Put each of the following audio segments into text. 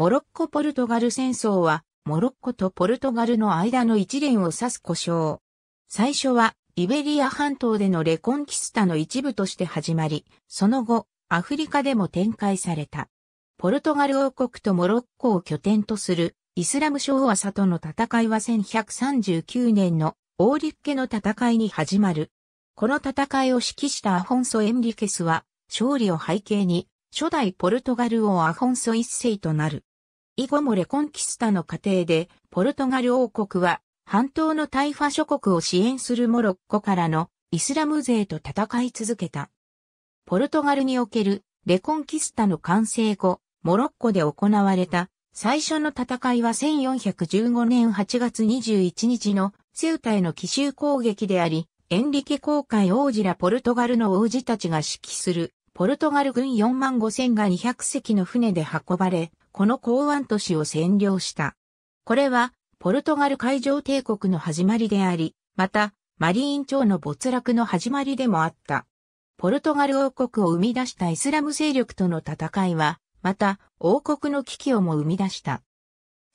モロッコ・ポルトガル戦争は、モロッコとポルトガルの間の一連を指す故障。最初は、イベリア半島でのレコンキスタの一部として始まり、その後、アフリカでも展開された。ポルトガル王国とモロッコを拠点とする、イスラム昭和佐との戦いは1139年のオーリッケの戦いに始まる。この戦いを指揮したアフォンソ・エンリケスは、勝利を背景に、初代ポルトガル王アフォンソ一世となる。以後もレコンキスタの過程で、ポルトガル王国は、半島のタイファ諸国を支援するモロッコからのイスラム勢と戦い続けた。ポルトガルにおけるレコンキスタの完成後、モロッコで行われた最初の戦いは1415年8月21日のセウタへの奇襲攻撃であり、エンリケ公会王子らポルトガルの王子たちが指揮するポルトガル軍4万5千が200隻の船で運ばれ、この港湾都市を占領した。これは、ポルトガル海上帝国の始まりであり、また、マリーン朝の没落の始まりでもあった。ポルトガル王国を生み出したイスラム勢力との戦いは、また、王国の危機をも生み出した。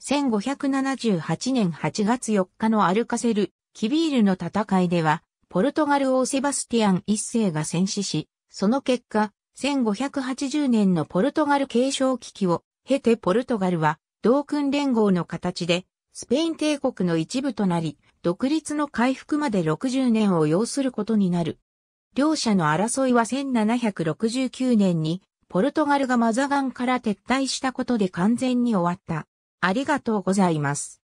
1578年8月4日のアルカセル、キビールの戦いでは、ポルトガル王セバスティアン一世が戦死し、その結果、1580年のポルトガル継承危機をヘテポルトガルは、同訓連合の形で、スペイン帝国の一部となり、独立の回復まで60年を要することになる。両者の争いは1769年に、ポルトガルがマザガンから撤退したことで完全に終わった。ありがとうございます。